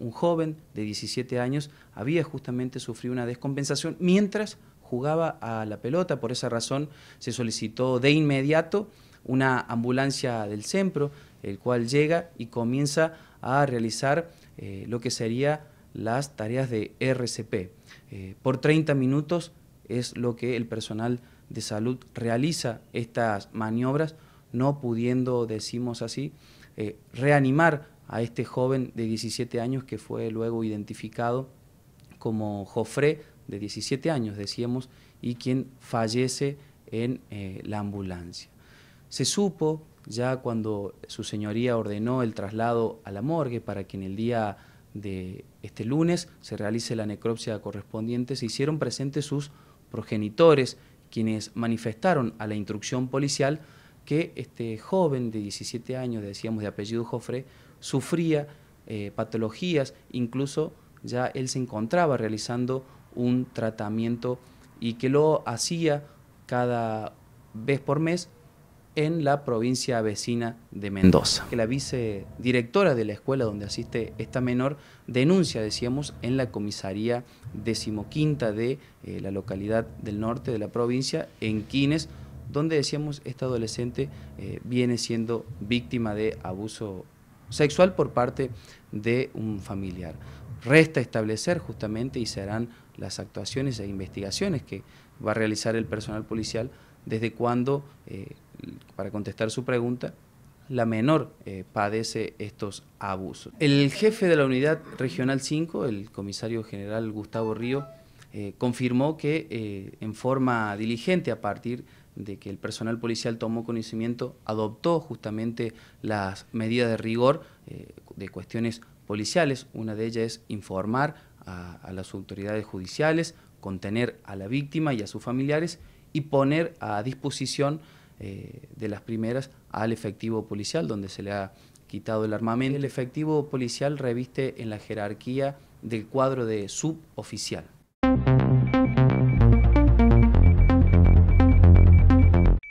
un joven de 17 años había justamente sufrido una descompensación mientras jugaba a la pelota. Por esa razón se solicitó de inmediato una ambulancia del CEMPRO, el cual llega y comienza a realizar eh, lo que sería las tareas de RCP. Eh, por 30 minutos es lo que el personal de salud realiza estas maniobras, no pudiendo, decimos así, eh, reanimar a este joven de 17 años que fue luego identificado como Jofre de 17 años, decíamos, y quien fallece en eh, la ambulancia. Se supo ya cuando su señoría ordenó el traslado a la morgue para que en el día de este lunes se realice la necropsia correspondiente, se hicieron presentes sus progenitores, quienes manifestaron a la instrucción policial que este joven de 17 años, decíamos de apellido Jofre, sufría eh, patologías, incluso ya él se encontraba realizando un tratamiento y que lo hacía cada vez por mes en la provincia vecina de Mendoza. Que la vicedirectora de la escuela donde asiste esta menor denuncia, decíamos, en la comisaría decimoquinta de eh, la localidad del norte de la provincia, en Quines, donde decíamos esta adolescente eh, viene siendo víctima de abuso sexual por parte de un familiar. Resta establecer justamente y serán las actuaciones e investigaciones que va a realizar el personal policial desde cuándo, eh, para contestar su pregunta, la menor eh, padece estos abusos. El jefe de la unidad regional 5, el comisario general Gustavo Río, eh, confirmó que eh, en forma diligente a partir de que el personal policial tomó conocimiento, adoptó justamente las medidas de rigor eh, de cuestiones policiales. Una de ellas es informar a, las autoridades judiciales, contener a la víctima y a sus familiares y poner a disposición de las primeras al efectivo policial donde se le ha quitado el armamento. El efectivo policial reviste en la jerarquía del cuadro de suboficial.